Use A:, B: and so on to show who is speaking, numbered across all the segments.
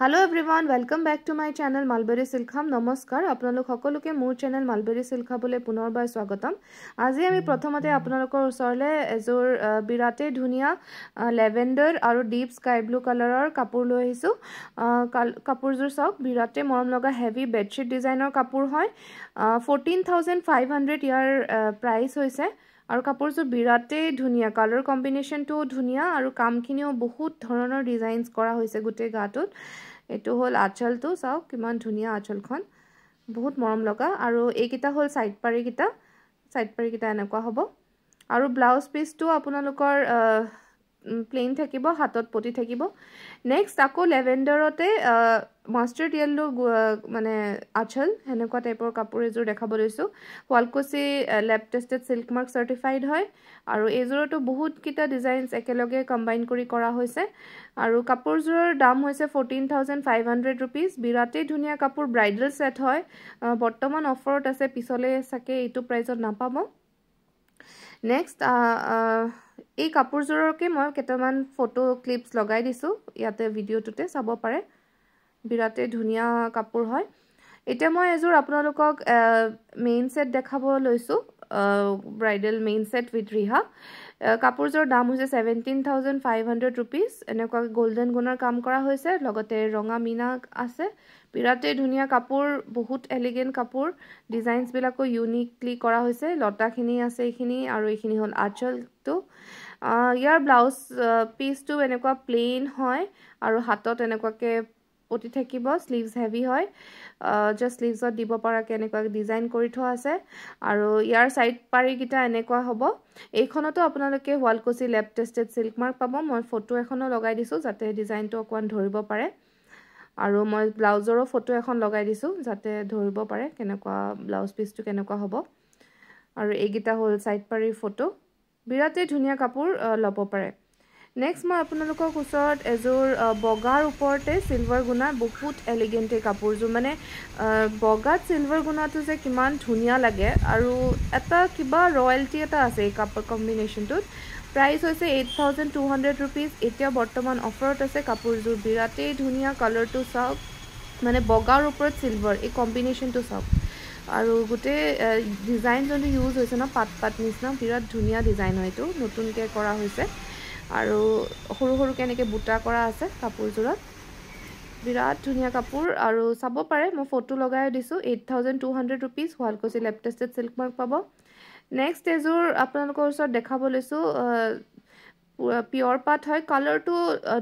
A: hello' everyone welcome back to my channel Mulberry চিল্খাম নমস্কাৰ আপোনালোক সকলোকে মোৰ চেনেল মালবেৰী চিল্খাবলৈ পুনৰবাৰ স্বাগতম আজি আমি প্ৰথমতে আপোনালোকৰ ওচৰলৈ এযোৰ বিৰাটেই ধুনীয়া লেভেণ্ডাৰ আৰু ডীপ স্কাই ব্লু কালাৰৰ কাপোৰ লৈ আহিছোঁ কাপোৰযোৰ চাওক বিৰাটেই মৰম লগা হেভি বেডশ্বীট ডিজাইনৰ কাপোৰ হয় ফৰ্টিন থাউজেণ্ড ফাইভ হাণ্ড্ৰেড ইয়াৰ প্ৰাইচ হৈছে আৰু কাপোৰযোৰ বিৰাটেই ধুনীয়া কালাৰ কম্বিনেশ্যনটোও ধুনীয়া আৰু কামখিনিও বহুত ধৰণৰ ডিজাইনছ কৰা হৈছে গোটেই গাটোত এইটো হ'ল আঁচলটো চাওক কিমান ধুনীয়া আঁচলখন বহুত মৰম লগা আৰু এইকেইটা হ'ল চাইড পাৰিকেইটা চাইড পাৰিকেইটা এনেকুৱা হ'ব আৰু ব্লাউজ পিচটো আপোনালোকৰ প্লেইন থাকিব হাতত পতি থাকিব নেক্সট আকৌ লেভেণ্ডাৰতে মাষ্টাৰ্ড য়েল্ল' মানে আচল সেনেকুৱা টাইপৰ কাপোৰ এযোৰ দেখাব লৈছোঁ Sualkuchi lab tested silk mark certified হয় আৰু এইযোৰতো বহুতকেইটা ডিজাইনছ একেলগে কম্বাইন কৰি কৰা হৈছে আৰু কাপোৰযোৰৰ দাম হৈছে fourteen thousand five hundred rupees বিৰাটেই ধুনীয়া কাপোৰ ব্ৰাইডেল ছেট হয় বৰ্তমান অফাৰত আছে পিছলৈ চাগে এইটো প্ৰাইজত নাপাব নেক্সট এই কাপোৰযোৰকে মই কেইটামান ফটো ক্লিপছ লগাই দিছোঁ ইয়াতে ভিডিঅ'টোতে চাব পাৰে বিৰাটেই ধুনীয়া কাপোৰ হয় এতিয়া মই এযোৰ আপোনালোকক মেইন ছেট দেখাব লৈছোঁ ব্ৰাইডেল মেইন ছেট উইথ ৰিহা কাপোৰযোৰৰ দাম হৈছে seventeen thousand five hundred rupees এনেকুৱাকৈ গ'ল্ডেন গুণৰ কাম কৰা হৈছে লগতে ৰঙা মীনা আছে বিৰাটেই ধুনীয়া কাপোৰ বহুত এলিগেণ্ট কাপোৰ ডিজাইনছবিলাকো ইউনিকলি কৰা হৈছে লতাখিনি আছে এইখিনি আৰু এইখিনি হ'ল আঁচলটো ইয়াৰ ব্লাউজ পিচটো এনেকুৱা প্লেইন হয় আৰু হাতত এনেকুৱাকৈ উঠি থাকিব শ্লিভছ হেভি হয় জাষ্ট স্লিভছত দিব পৰাকৈ এনেকুৱা ডিজাইন কৰি থোৱা আছে আৰু ইয়াৰ ছাইড পাৰিকেইটা এনেকুৱা হ'ব এইখনতো আপোনালোকে শুৱালকুছি লেপ টেষ্টেড মাৰ্ক পাব মই ফটো এখনো লগাই দিছোঁ যাতে ডিজাইনটো অকণমান ধৰিব পাৰে আৰু মই ব্লাউজৰো ফটো এখন লগাই দিছোঁ যাতে ধৰিব পাৰে কেনেকুৱা ব্লাউজ পিচটো কেনেকুৱা হ'ব আৰু এইকেইটা হ'ল ছাইড পাৰিৰ ফটো বিৰাটেই ধুনীয়া কাপোৰ ল'ব পাৰে নেক্সট মই আপোনালোকক ওচৰত এযোৰ বগাৰ ওপৰতে চিলভাৰ গুণা বহুত এলিগেণ্টে কাপোৰযোৰ মানে বগাত চিলভাৰ গুণাটো যে কিমান ধুনীয়া লাগে আৰু এটা কিবা ৰয়েলটি এটা আছে এই কাপোৰ কম্বিনেশ্যনটোত প্ৰাইচ হৈছে eight thousand two hundred rupees এতিয়া বৰ্তমান অফাৰত আছে কাপোৰযোৰ বিৰাটেই ধুনীয়া কালাৰটো চাওক মানে বগাৰ ওপৰত চিলভাৰ এই কম্বিনেশ্যনটো চাওক আৰু গোটেই ডিজাইন যোনটো ইউজ হৈছে ন পাত পাত নিচিনা বিৰাট ধুনীয়া ডিজাইন হয় এইটো নতুনকৈ কৰা হৈছে আৰু সৰু সৰুকৈ এনেকৈ বুটা কৰা আছে কাপোৰযোৰত বিৰাট ধুনীয়া কাপোৰ আৰু চাব পাৰে মই ফটো লগাই দিছোঁ eight thousand two hundred rupees Sualkuchi lab tested silk mark পাব নেক্সট এযোৰ আপোনালোকৰ ওচৰত দেখাব লৈছোঁ পিয়ৰ পাত হয় কালাৰটো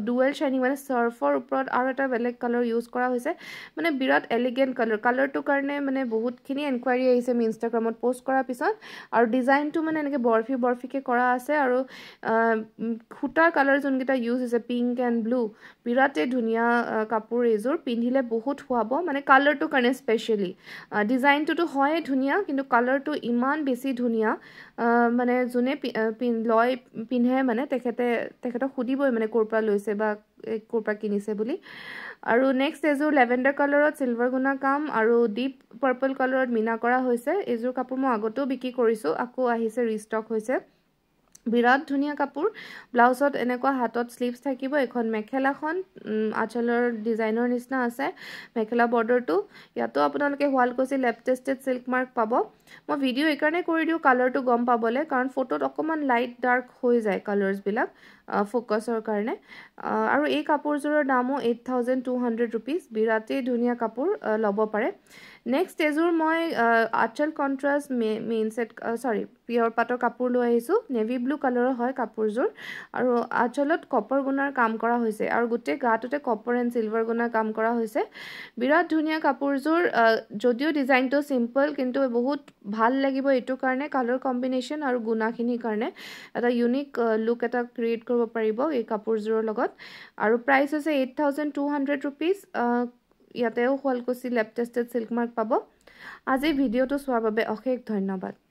A: ডুৱেল শ্বাইনিং মানে চাৰ্ফৰ ওপৰত আৰু এটা বেলেগ কালাৰ ইউজ কৰা হৈছে মানে বিৰাট এলিগেণ্ট কালাৰ কালাৰটোৰ কাৰণে মানে বহুতখিনি এনকুৱাৰী আহিছে মোৰ ইনষ্টাগ্ৰামত পষ্ট কৰাৰ পিছত আৰু ডিজাইনটো মানে এনেকৈ বৰফি বৰফিকৈ কৰা আছে আৰু সূতাৰ কালাৰ যোনকেইটা ইউজ হৈছে পিংক এণ্ড ব্লু বিৰাটেই ধুনীয়া কাপোৰ এইযোৰ পিন্ধিলে বহুত শুৱাব মানে কালাৰটোৰ কাৰণে স্পেচিয়েলি ডিজাইনটোতো হয়েই ধুনীয়া কিন্তু কালাৰটো ইমান বেছি ধুনীয়া মানে যোনে লয় পিন্ধে মানে তেখেত তেখেতে তেখেতক সুধিবই মানে ক'ৰ পৰা লৈছে বা ক'ৰ পৰা কিনিছে বুলি আৰু নেক্সট এইযোৰ লেভেণ্ডাৰ কালাৰত চিলভাৰ গুণা কাম আৰু ডিপ পাৰ্পল কালাৰত মীনা কৰা হৈছে এইযোৰ কাপোৰ মই আগতেও বিক্ৰী কৰিছোঁ আকৌ আহিছে ৰিষ্টক হৈছে বিৰাট ধুনীয়া কাপোৰ ব্লাউজত এনেকুৱা হাতত শ্লিভছ থাকিব এখন মেখেলাখন আচলৰ ডিজাইনৰ নিচিনা আছে মেখেলা বৰ্ডাৰটো ইয়াতো আপোনালোকে শুৱালকুচি লেপটেষ্টেড চিল্ক মাৰ্ক পাব মই ভিডিঅ' এইকাৰণে কৰি দিওঁ কালাৰটো গম পাবলৈ কাৰণ ফটোত অকণমান লাইট ডাৰ্ক হৈ যায় কালাৰছবিলাক ফ'কাছৰ কাৰণে আৰু এই কাপোৰযোৰৰ দামো eight thousand two hundred rupees বিৰাটেই ধুনীয়া কাপোৰ ল'ব পাৰে নেক্সট এযোৰ মই আচল কণ্ট্ৰাষ্ট মেইন ছেট চৰি পিয়ৰ পাটৰ কাপোৰ লৈ আহিছোঁ নেভি ব্লু কালাৰৰ হয় কাপোৰযোৰ আৰু আচলত কপৰ গুণাৰ কাম কৰা হৈছে আৰু গোটেই গাটোতে কপৰ এণ্ড চিলভাৰ গুণাৰ কাম কৰা হৈছে বিৰাট ধুনীয়া কাপোৰযোৰ যদিও ডিজাইনটো চিম্পল কিন্তু বহুত ভাল লাগিব এইটো কাৰণে কালাৰ কম্বিনেশ্যন আৰু গুণাখিনিৰ কাৰণে এটা ইউনিক লুক এটা ক্ৰিয়েট কৰিব পাৰিব এই কাপোৰযোৰৰ লগত আৰু প্ৰাইচ হৈছে eight thousand two hundred rupees ইয়াতেও Sualkuchi lab tested silk mark পাব আজি ভিডিঅ'টো চোৱাৰ বাবে অশেষ ধন্যবাদ